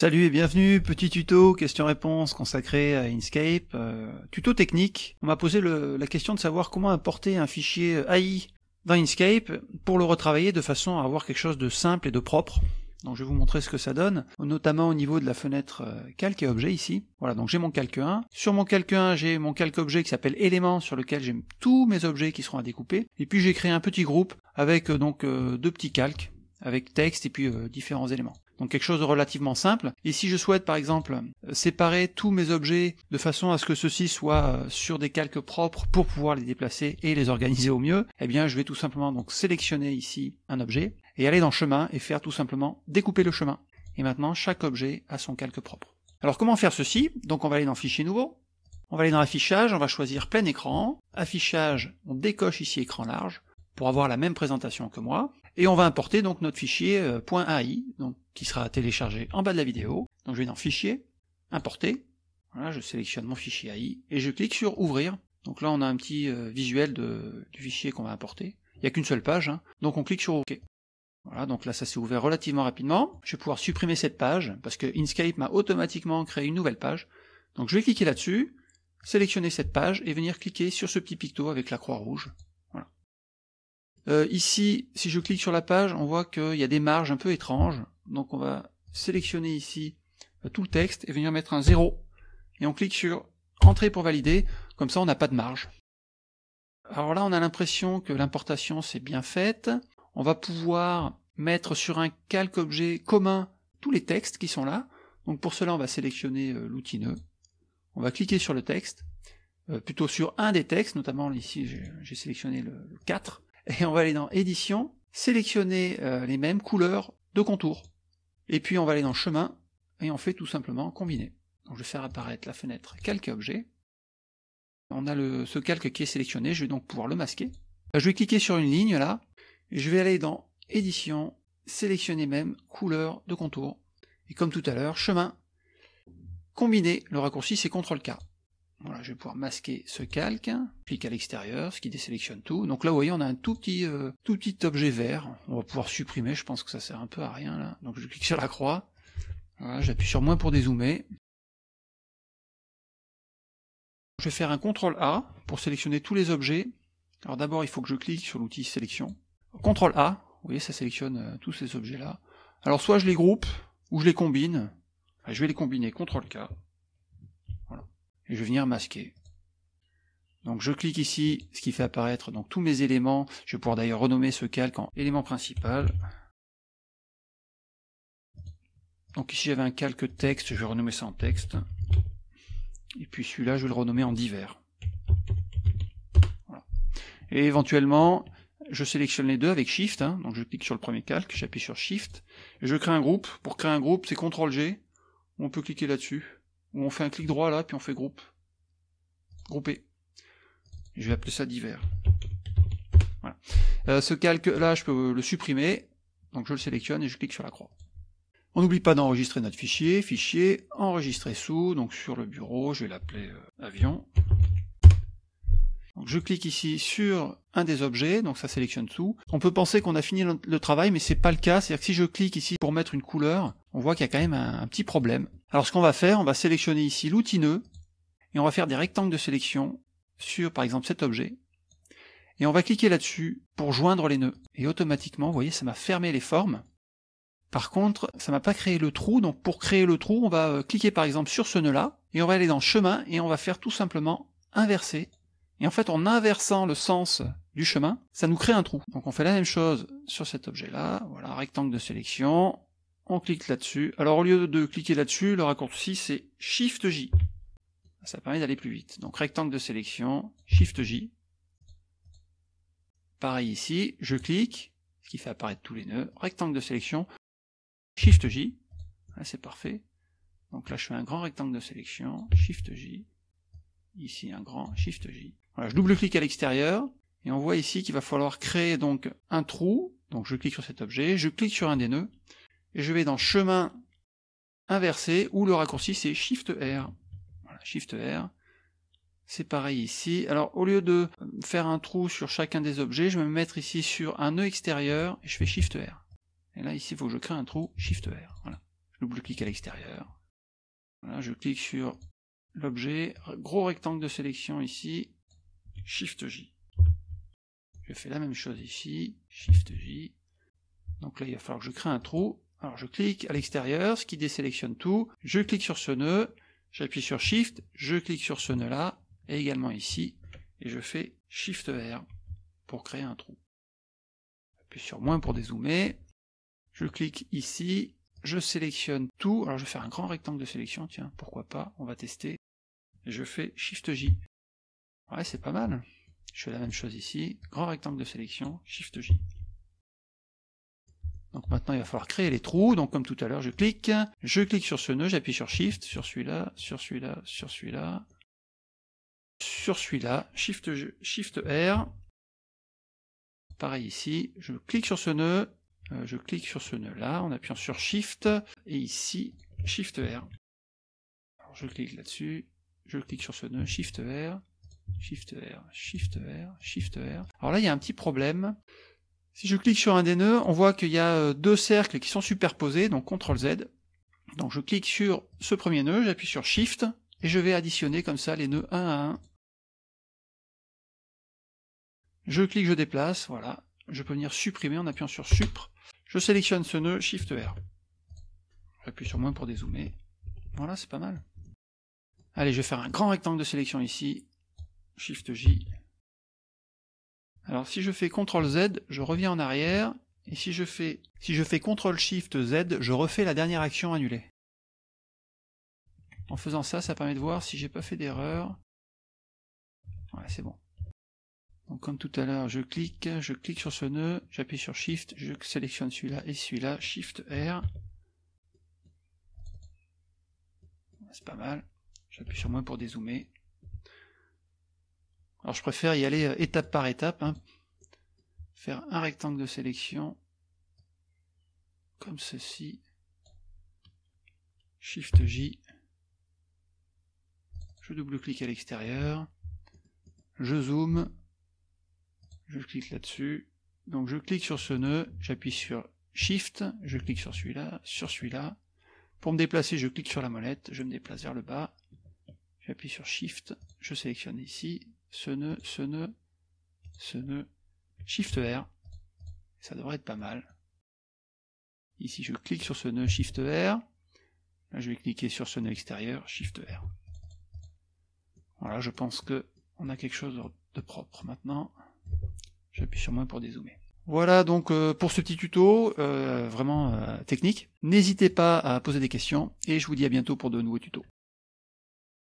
Salut et bienvenue, petit tuto, question-réponse consacré à Inkscape, euh, tuto technique. On m'a posé la question de savoir comment importer un fichier AI dans Inkscape pour le retravailler de façon à avoir quelque chose de simple et de propre. Donc je vais vous montrer ce que ça donne, notamment au niveau de la fenêtre euh, calque et objet ici. Voilà, donc j'ai mon calque 1. Sur mon calque 1, j'ai mon calque objet qui s'appelle élément sur lequel j'ai tous mes objets qui seront à découper. Et puis j'ai créé un petit groupe avec euh, donc deux petits calques avec texte et puis différents éléments. Donc quelque chose de relativement simple. Et si je souhaite par exemple euh, séparer tous mes objets de façon à ce que ceux-ci soient euh, sur des calques propres pour pouvoir les déplacer et les organiser au mieux, eh bien je vais tout simplement donc sélectionner ici un objet et aller dans chemin et faire tout simplement découper le chemin. Et maintenant chaque objet a son calque propre. Alors comment faire ceci Donc on va aller dans fichier nouveau, on va aller dans affichage, on va choisir plein écran, affichage, on décoche ici écran large pour avoir la même présentation que moi. Et on va importer donc notre fichier euh, .ai, donc, qui sera téléchargé en bas de la vidéo. Donc je vais dans Fichier, Importer. Voilà, je sélectionne mon fichier AI et je clique sur Ouvrir. Donc là, on a un petit euh, visuel de, du fichier qu'on va importer. Il n'y a qu'une seule page, hein. donc on clique sur OK. Voilà, donc là, ça s'est ouvert relativement rapidement. Je vais pouvoir supprimer cette page parce que Inkscape m'a automatiquement créé une nouvelle page. Donc je vais cliquer là-dessus, sélectionner cette page et venir cliquer sur ce petit picto avec la croix rouge. Euh, ici, si je clique sur la page, on voit qu'il y a des marges un peu étranges. Donc on va sélectionner ici euh, tout le texte et venir mettre un 0. Et on clique sur Entrée pour valider. Comme ça, on n'a pas de marge. Alors là, on a l'impression que l'importation s'est bien faite. On va pouvoir mettre sur un calque objet commun tous les textes qui sont là. Donc pour cela, on va sélectionner euh, l'outil nœud. On va cliquer sur le texte, plutôt sur un des textes, notamment ici j'ai sélectionné le 4. et on va aller dans édition, sélectionner euh, les mêmes couleurs de contour. Et puis on va aller dans chemin, et on fait tout simplement combiner. Donc je vais faire apparaître la fenêtre calque objet. On a le, ce calque qui est sélectionné, je vais donc pouvoir le masquer. Euh, je vais cliquer sur une ligne là, et je vais aller dans édition, sélectionner même couleur de contour. Et comme tout à l'heure, chemin, combiner, le raccourci c'est CTRL-K. Voilà, je vais pouvoir masquer ce calque, clique à l'extérieur, ce qui désélectionne tout. Donc là, vous voyez, on a un tout petit, euh, tout petit objet vert. On va pouvoir supprimer, je pense que ça sert un peu à rien là. Donc je clique sur la croix. j'appuie sur moins pour dézoomer. Je vais faire un CTRL A pour sélectionner tous les objets. Alors d'abord, il faut que je clique sur l'outil sélection. CTRL A, vous voyez, ça sélectionne euh, tous ces objets là. Alors soit je les groupe, ou je les combine. je vais les combiner, CTRL K je vais venir masquer. Donc je clique ici, ce qui fait apparaître donc tous mes éléments. Je vais pouvoir d'ailleurs renommer ce calque en élément principal. Donc ici j'avais un calque texte, je vais renommer ça en texte. Et puis celui-là, je vais le renommer en divers. Et éventuellement, je sélectionne les deux avec Shift. Hein. donc je clique sur le premier calque, j'appuie sur Shift. Et je crée un groupe. Pour créer un groupe, c'est CTRL-G. On peut cliquer là-dessus où on fait un clic droit là, puis on fait groupe. Grouper. E. Je vais appeler ça divers. Voilà. Euh, ce calque là, je peux le supprimer. Donc je le sélectionne et je clique sur la croix. On n'oublie pas d'enregistrer notre fichier, fichier, enregistrer sous, donc sur le bureau, je vais l'appeler euh, avion. Donc je clique ici sur un des objets, donc ça sélectionne tout. On peut penser qu'on a fini le travail, mais c'est pas le cas. C'est-à-dire que si je clique ici pour mettre une couleur, on voit qu'il y a quand même un, petit problème. Alors ce qu'on va faire, on va sélectionner ici l'outil nœud, et on va faire des rectangles de sélection sur par exemple cet objet, et on va cliquer là-dessus pour joindre les nœuds. Et automatiquement, vous voyez, ça m'a fermé les formes. Par contre, ça m'a pas créé le trou, donc pour créer le trou, on va euh, cliquer par exemple sur ce nœud-là, et on va aller dans chemin, et on va faire tout simplement inverser. Et en fait, en inversant le sens du chemin, ça nous crée un trou. Donc on fait la même chose sur cet objet-là, voilà, rectangle de sélection, on clique là-dessus. Alors au lieu de cliquer là-dessus, le raccourci c'est Shift-J. Ça permet d'aller plus vite. Donc rectangle de sélection, Shift-J. Pareil ici, je clique, ce qui fait apparaître tous les nœuds, rectangle de sélection, Shift-J. Ah, c'est parfait. Donc là je fais un grand rectangle de sélection, Shift-J. Ici un grand Shift-J. je double-clique à l'extérieur, et on voit ici qu'il va falloir créer donc un trou. Donc je clique sur cet objet, je clique sur un des nœuds, je vais dans chemin inversé où le raccourci c'est Shift R. Voilà, Shift R. C'est pareil ici. Alors au lieu de faire un trou sur chacun des objets, je vais me mettre ici sur un nœud extérieur et je fais Shift R. Et là ici il faut que je crée un trou Shift R. Voilà. Je double-clique à l'extérieur. Voilà, je clique sur l'objet, gros rectangle de sélection ici, Shift J. Je fais la même chose ici, Shift J. Donc là il va falloir que je crée un trou alors je clique à l'extérieur, ce qui désélectionne tout, je clique sur ce nœud, j'appuie sur Shift, je clique sur ce nœud là, et également ici, et je fais Shift R pour créer un trou. J'appuie sur moins pour dézoomer, je clique ici, je sélectionne tout, alors je vais faire un grand rectangle de sélection, tiens, pourquoi pas, on va tester, et je fais Shift J. Ouais, c'est pas mal. Je fais la même chose ici, grand rectangle de sélection, Shift J. Donc maintenant, il va falloir créer les trous. Donc comme tout à l'heure, je clique, je clique sur ce nœud, j'appuie sur Shift, sur celui-là, sur celui-là, sur celui-là, sur celui-là, Shift, Shift R. Pareil ici, je clique sur ce nœud, euh, je clique sur ce nœud-là en appuyant sur Shift, et ici, Shift R. Alors je clique là-dessus, je clique sur ce nœud, Shift R, Shift R, Shift R, Shift R. Alors là, il y a un petit problème, si je clique sur un des nœuds, on voit qu'il y a euh, deux cercles qui sont superposés, donc CTRL Z. Donc je clique sur ce premier nœud, j'appuie sur Shift, et je vais additionner comme ça les nœuds 1 à 1. Je clique, je déplace, voilà. Je peux venir supprimer en appuyant sur SUPRE. Je sélectionne ce nœud, Shift R. J'appuie sur moins pour dézoomer. Voilà, c'est pas mal. Allez, je vais faire un grand rectangle de sélection ici. Shift J, alors si je fais CTRL Z, je reviens en arrière, et si je fais, si CTRL SHIFT Z, je refais la dernière action annulée. En faisant ça, ça permet de voir si j'ai pas fait d'erreur. Voilà, c'est bon. Donc comme tout à l'heure, je clique, je clique sur ce nœud, j'appuie sur Shift, je sélectionne celui-là et celui-là, Shift R. C'est pas mal. J'appuie sur moins pour dézoomer. Alors je préfère y aller euh, étape par étape. Hein. Faire un rectangle de sélection comme ceci. Shift J. Je double-clique à l'extérieur. Je zoome. Je clique là-dessus. Donc je clique sur ce nœud, j'appuie sur Shift, je clique sur celui-là, sur celui-là. Pour me déplacer, je clique sur la molette, je me déplace vers le bas. J'appuie sur Shift, je sélectionne ici, ce nœud, ce nœud, ce nœud, Shift R, ça devrait être pas mal. Ici, je clique sur ce nœud Shift R, là, je vais cliquer sur ce nœud extérieur, Shift R. Voilà, je pense que on a quelque chose de propre. Maintenant, j'appuie sur moi pour dézoomer. Voilà donc euh, pour ce petit tuto euh, vraiment euh, technique. N'hésitez pas à poser des questions et je vous dis à bientôt pour de nouveaux tutos.